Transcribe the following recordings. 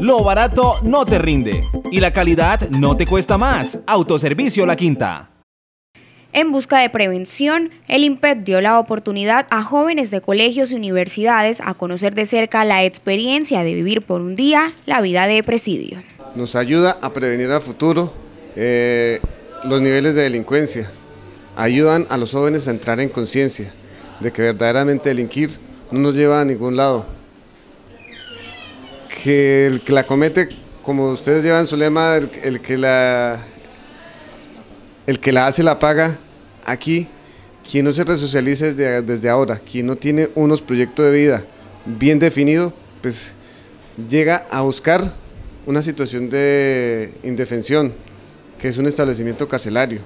Lo barato no te rinde y la calidad no te cuesta más. Autoservicio La Quinta. En busca de prevención, el IMPED dio la oportunidad a jóvenes de colegios y universidades a conocer de cerca la experiencia de vivir por un día la vida de presidio. Nos ayuda a prevenir al futuro eh, los niveles de delincuencia, ayudan a los jóvenes a entrar en conciencia de que verdaderamente delinquir no nos lleva a ningún lado, que el que la comete, como ustedes llevan su lema, el, que la el que la hace la paga aquí. Quien no se resocialice desde, ahora, quien no tiene unos proyectos de vida bien definidos, pues llega a buscar una situación de indefensión, que es un establecimiento carcelario,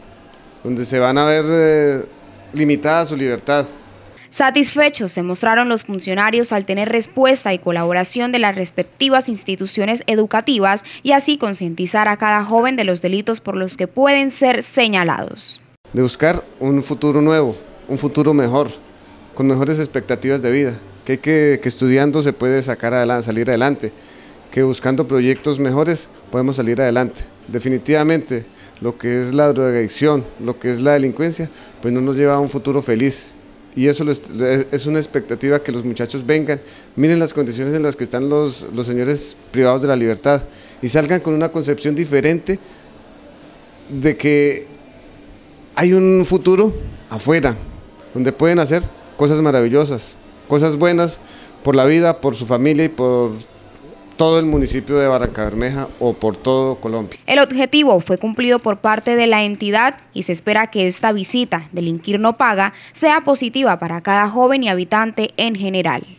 donde se van a ver eh, limitada su libertad. Satisfechos se mostraron los funcionarios al tener respuesta y colaboración de las respectivas instituciones educativas y así concientizar a cada joven de los delitos por los que pueden ser señalados. De buscar un futuro nuevo, un futuro mejor, con mejores expectativas de vida, que, estudiando se puede sacar adelante, salir adelante, que buscando proyectos mejores podemos salir adelante. Definitivamente, lo que es la drogadicción, lo que es la delincuencia, pues no nos lleva a un futuro feliz, y eso es una expectativa que los muchachos vengan, miren las condiciones en las que están los, señores privados de la libertad y salgan con una concepción diferente de que hay un futuro afuera, donde pueden hacer cosas maravillosas, cosas buenas por la vida, por su familia y por todo el municipio de Barranca Bermeja o por todo Colombia. El objetivo fue cumplido por parte de la entidad y se espera que esta visita, del no paga, sea positiva para cada joven y habitante en general.